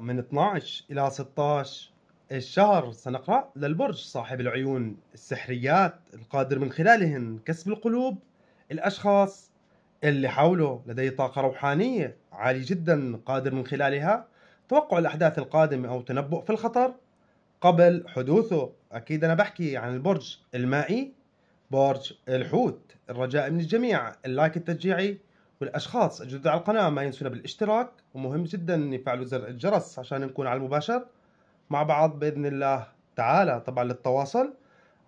من 12 إلى 16 الشهر سنقرأ للبرج صاحب العيون السحريات القادر من خلالهن كسب القلوب الأشخاص اللي حوله لديه طاقة روحانية عالية جدا قادر من خلالها توقع الأحداث القادمة أو تنبؤ في الخطر قبل حدوثه أكيد أنا بحكي عن البرج المائي برج الحوت الرجاء من الجميع اللايك التشجيعي والأشخاص الجدد على القناة ما ينسونا بالاشتراك ومهم جدا أن يفعلوا زر الجرس عشان نكون على المباشر مع بعض بإذن الله تعالى طبعا للتواصل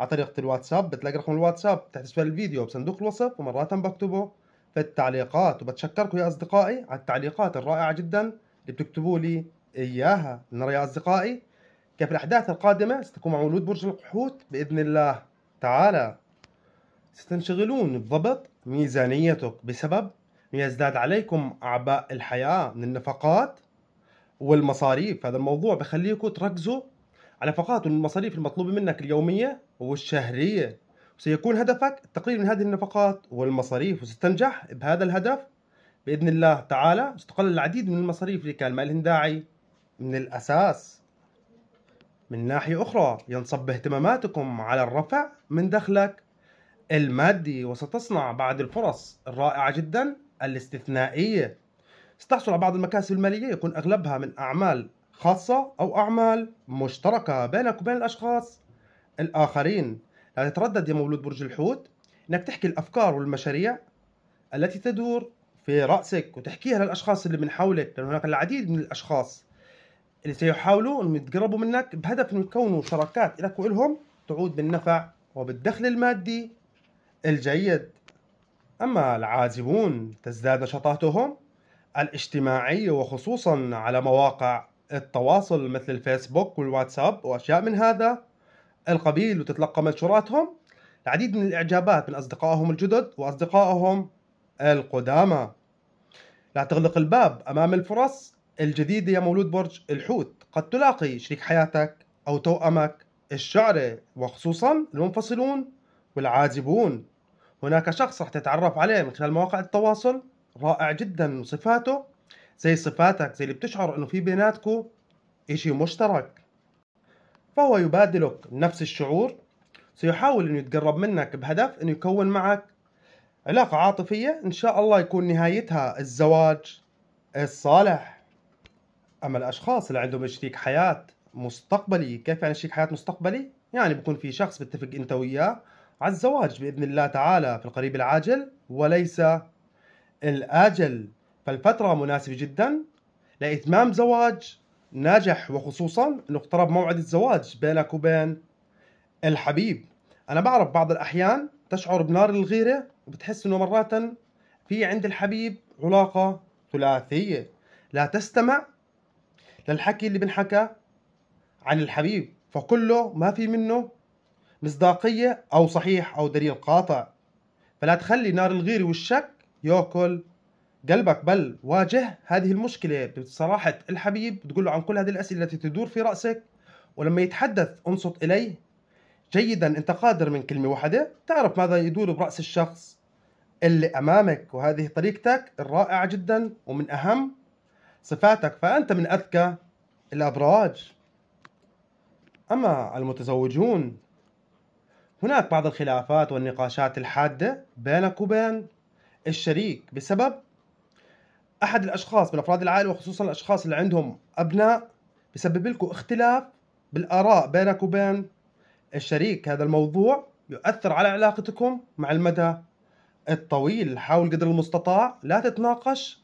على طريقة الواتساب بتلاقي رقم الواتساب تحت أسفل الفيديو بصندوق الوصف ومرات بكتبه في التعليقات وبتشكركم يا أصدقائي على التعليقات الرائعة جدا اللي بتكتبوا لي إياها نرى يا أصدقائي كيف الأحداث القادمة ستكون مع مولود برج القحوت بإذن الله تعالى ستنشغلون بضبط ميزانيتك بسبب يزداد عليكم أعباء الحياة من النفقات والمصاريف هذا الموضوع بخليكم تركزوا على فقط والمصاريف المطلوبة منك اليومية والشهرية وسيكون هدفك التقليل من هذه النفقات والمصاريف وستنجح بهذا الهدف بإذن الله تعالى ستقلل العديد من المصاريف اللي كان ما لهن داعي من الأساس من ناحية أخرى ينصب اهتماماتكم على الرفع من دخلك المادي وستصنع بعد الفرص الرائعة جدا الاستثنائية ستحصل على بعض المكاسب المالية يكون أغلبها من أعمال خاصة أو أعمال مشتركة بينك وبين الأشخاص الآخرين لا تتردد يا مولود برج الحوت أنك تحكي الأفكار والمشاريع التي تدور في رأسك وتحكيها للأشخاص اللي من حولك لأن هناك العديد من الأشخاص اللي سيحاولوا أن يتقربوا منك بهدف أن يكونوا شراكات لك وإلهم تعود بالنفع وبالدخل المادي الجيد أما العازبون تزداد نشاطاتهم الاجتماعية وخصوصا على مواقع التواصل مثل الفيسبوك والواتساب وأشياء من هذا القبيل وتتلقى منشوراتهم العديد من الإعجابات من أصدقائهم الجدد وأصدقائهم القدامى لا تغلق الباب أمام الفرص الجديدة يا مولود برج الحوت قد تلاقي شريك حياتك أو توأمك الشعري وخصوصا المنفصلون والعازبون هناك شخص راح تتعرف عليه من خلال مواقع التواصل رائع جدا وصفاته زي صفاتك زي اللي بتشعر انه في بيناتكم اشي مشترك فهو يبادلك نفس الشعور سيحاول انه يتقرب منك بهدف انه يكون معك علاقة عاطفية ان شاء الله يكون نهايتها الزواج الصالح اما الاشخاص اللي عندهم شريك حياة مستقبلي كيف يعني شريك حياة مستقبلي يعني بكون في شخص بتفق انت وياه على الزواج بإذن الله تعالى في القريب العاجل وليس الآجل فالفترة مناسبة جدا لإتمام زواج ناجح وخصوصا أنه اقترب موعد الزواج بينك وبين الحبيب أنا بعرف بعض الأحيان تشعر بنار الغيرة وبتحس أنه مرات في عند الحبيب علاقة ثلاثية لا تستمع للحكي اللي بنحكى عن الحبيب فكله ما في منه مصداقية أو صحيح أو دليل قاطع فلا تخلي نار الغير والشك ياكل قلبك بل واجه هذه المشكلة بصراحة الحبيب تقول له عن كل هذه الأسئلة التي تدور في رأسك ولما يتحدث انصت إليه جيدا أنت قادر من كلمة واحدة تعرف ماذا يدور برأس الشخص اللي أمامك وهذه طريقتك الرائعة جدا ومن أهم صفاتك فأنت من أذكى الأبراج أما المتزوجون هناك بعض الخلافات والنقاشات الحادة بينك وبين الشريك بسبب أحد الأشخاص من أفراد العائلة وخصوصا الأشخاص اللي عندهم أبناء بسبب لكم اختلاف بالآراء بينك وبين الشريك هذا الموضوع يؤثر على علاقتكم مع المدى الطويل حاول قدر المستطاع لا تتناقش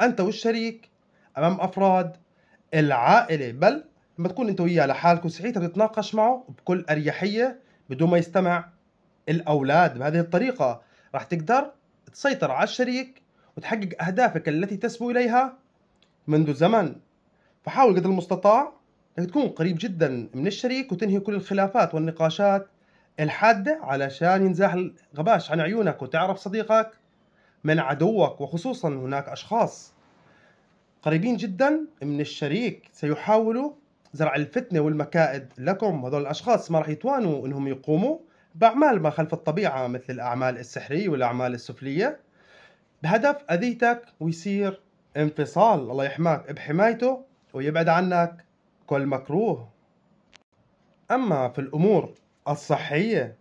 أنت والشريك أمام أفراد العائلة بل لما تكون أنت وياه لحالك وسعيد بتتناقش معه بكل أريحية بدون ما يستمع الاولاد بهذه الطريقه راح تقدر تسيطر على الشريك وتحقق اهدافك التي تسبو اليها منذ زمن فحاول قدر المستطاع انك تكون قريب جدا من الشريك وتنهي كل الخلافات والنقاشات الحاده علشان ينزاح الغباش عن عيونك وتعرف صديقك من عدوك وخصوصا هناك اشخاص قريبين جدا من الشريك سيحاولوا زرع الفتنة والمكائد لكم هذول الأشخاص ما رح يتوانوا أنهم يقوموا بأعمال ما خلف الطبيعة مثل الأعمال السحرية والأعمال السفلية بهدف أذيتك ويصير انفصال الله يحماك بحمايته ويبعد عنك كل مكروه أما في الأمور الصحية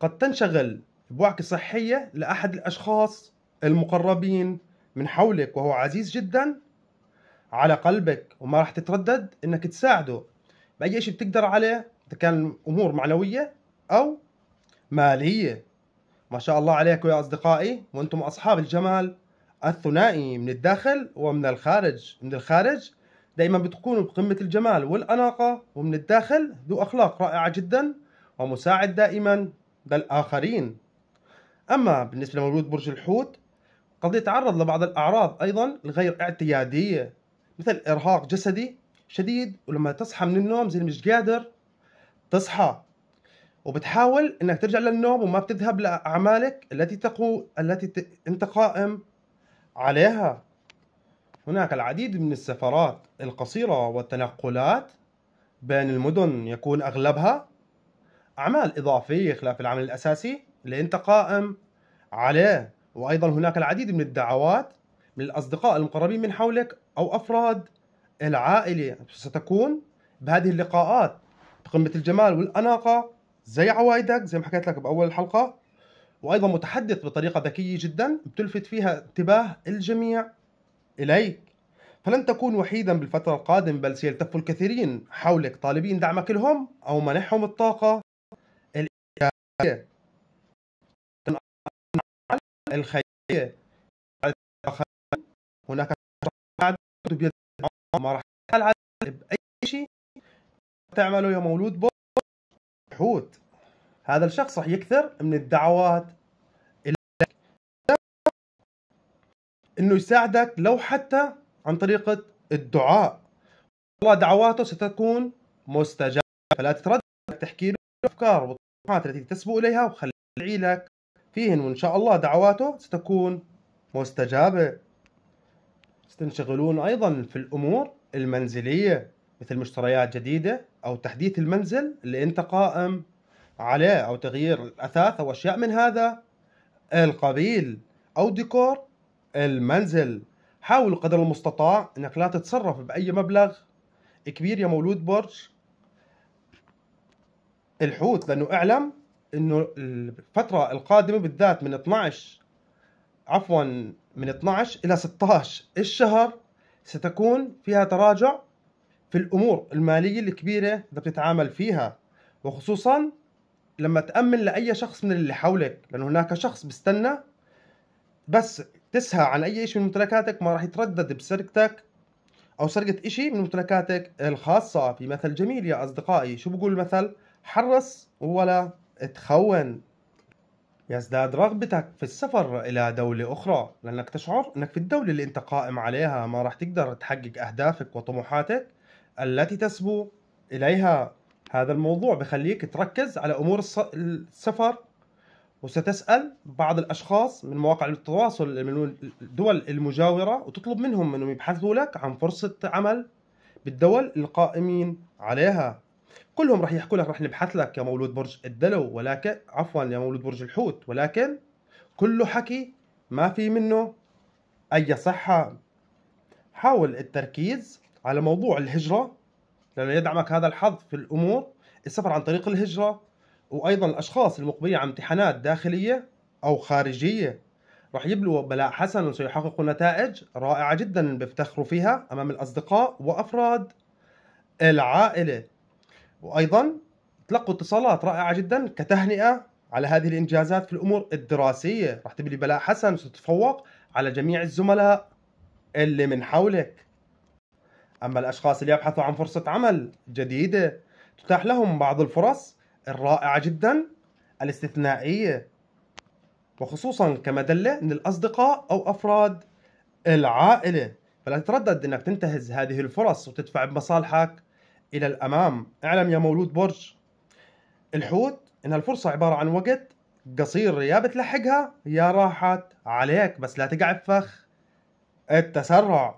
قد تنشغل بوعك صحية لأحد الأشخاص المقربين من حولك وهو عزيز جدا على قلبك وما راح تتردد انك تساعده باي شيء بتقدر عليه اذا كان امور معنويه او ماليه ما شاء الله عليكم يا اصدقائي وانتم اصحاب الجمال الثنائي من الداخل ومن الخارج من الخارج دائما بتكونوا بقمة الجمال والأناقة ومن الداخل ذو أخلاق رائعة جدا ومساعد دائما للآخرين أما بالنسبة لمولود برج الحوت قد يتعرض لبعض الأعراض أيضا الغير اعتيادية مثل ارهاق جسدي شديد ولما تصحى من النوم زي مش قادر تصحى وبتحاول انك ترجع للنوم وما بتذهب لاعمالك التي تقو التي ت... انت قائم عليها هناك العديد من السفرات القصيرة والتنقلات بين المدن يكون أغلبها أعمال إضافية خلاف العمل الأساسي اللي أنت قائم عليه وأيضا هناك العديد من الدعوات من الأصدقاء المقربين من حولك أو أفراد العائلة ستكون بهذه اللقاءات بقمة الجمال والأناقة زي عوايدك زي ما حكيت لك بأول الحلقة وأيضا متحدث بطريقة ذكية جدا بتلفت فيها انتباه الجميع إليك فلن تكون وحيدا بالفترة القادمة بل سيلتف الكثيرين حولك طالبين دعمك لهم أو منحهم الطاقة الإيجابية الخيرية هناك تكتب ما راح تلعب باي شيء تعمله يا مولود بوت حوت هذا الشخص راح يكثر من الدعوات انه يساعدك لو حتى عن طريقه الدعاء والله دعواته ستكون مستجابه فلا تتردد تحكي له الافكار والطموحات التي تسبو اليها وخلي لك فيهن وان شاء الله دعواته ستكون مستجابه تنشغلون أيضا في الأمور المنزلية مثل مشتريات جديدة أو تحديث المنزل اللي أنت قائم عليه أو تغيير الأثاث أو أشياء من هذا القبيل أو ديكور المنزل حاول قدر المستطاع أنك لا تتصرف بأي مبلغ كبير يا مولود برج الحوت لأنه اعلم أنه الفترة القادمة بالذات من 12 عفوا من 12 إلى 16 الشهر ستكون فيها تراجع في الأمور المالية الكبيرة إذا بتتعامل فيها وخصوصا لما تأمن لأي شخص من اللي حولك لأن هناك شخص بستنى بس تسهى عن أي شيء من ممتلكاتك ما راح يتردد بسرقتك أو سرقة شيء من ممتلكاتك الخاصة في مثل جميل يا أصدقائي شو بقول المثل حرص ولا تخون يزداد رغبتك في السفر إلى دولة أخرى لأنك تشعر أنك في الدولة اللي أنت قائم عليها ما راح تقدر تحقق أهدافك وطموحاتك التي تسبو إليها هذا الموضوع بخليك تركز على أمور السفر وستسأل بعض الأشخاص من مواقع التواصل من الدول المجاورة وتطلب منهم أنهم يبحثوا لك عن فرصة عمل بالدول القائمين عليها كلهم رح يحكوا لك رح نبحث لك يا مولود برج الدلو ولكن عفوا يا مولود برج الحوت ولكن كله حكي ما في منه اي صحه حاول التركيز على موضوع الهجره لانه يدعمك هذا الحظ في الامور السفر عن طريق الهجره وايضا الاشخاص المقبلين على امتحانات داخليه او خارجيه راح يبلوا بلاء حسن وسيحققوا نتائج رائعه جدا بيفتخروا فيها امام الاصدقاء وافراد العائله وايضا تلقوا اتصالات رائعه جدا كتهنئه على هذه الانجازات في الامور الدراسيه راح تبلي بلاء حسن وتتفوق على جميع الزملاء اللي من حولك اما الاشخاص اللي يبحثوا عن فرصه عمل جديده تتاح لهم بعض الفرص الرائعه جدا الاستثنائيه وخصوصا كمدله من الاصدقاء او افراد العائله فلا تتردد انك تنتهز هذه الفرص وتدفع بمصالحك إلى الأمام اعلم يا مولود برج الحوت إن الفرصة عبارة عن وقت قصير يا بتلحقها يا راحت عليك بس لا تقع بفخ التسرع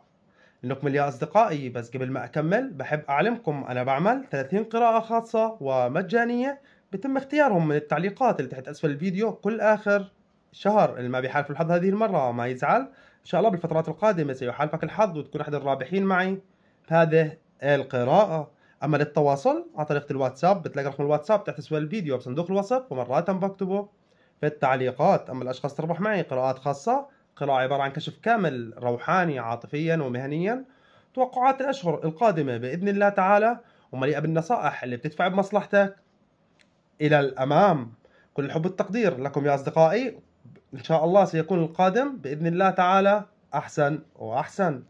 نكمل يا أصدقائي بس قبل ما أكمل بحب أعلمكم أنا بعمل 30 قراءة خاصة ومجانية بتم اختيارهم من التعليقات اللي تحت أسفل الفيديو كل آخر شهر اللي ما بيحالف الحظ هذه المرة ما يزعل إن شاء الله بالفترات القادمة سيحالفك الحظ وتكون أحد الرابحين معي هذه القراءة اما للتواصل عن طريق الواتساب بتلاقي رقم الواتساب تحت اسفل الفيديو بصندوق الوصف ومرات بكتبه في التعليقات اما الاشخاص تربح معي قراءات خاصه قراءه عباره عن كشف كامل روحاني عاطفيا ومهنيا توقعات الاشهر القادمه باذن الله تعالى ومليئه بالنصائح اللي بتدفع بمصلحتك الى الامام كل الحب والتقدير لكم يا اصدقائي ان شاء الله سيكون القادم باذن الله تعالى احسن واحسن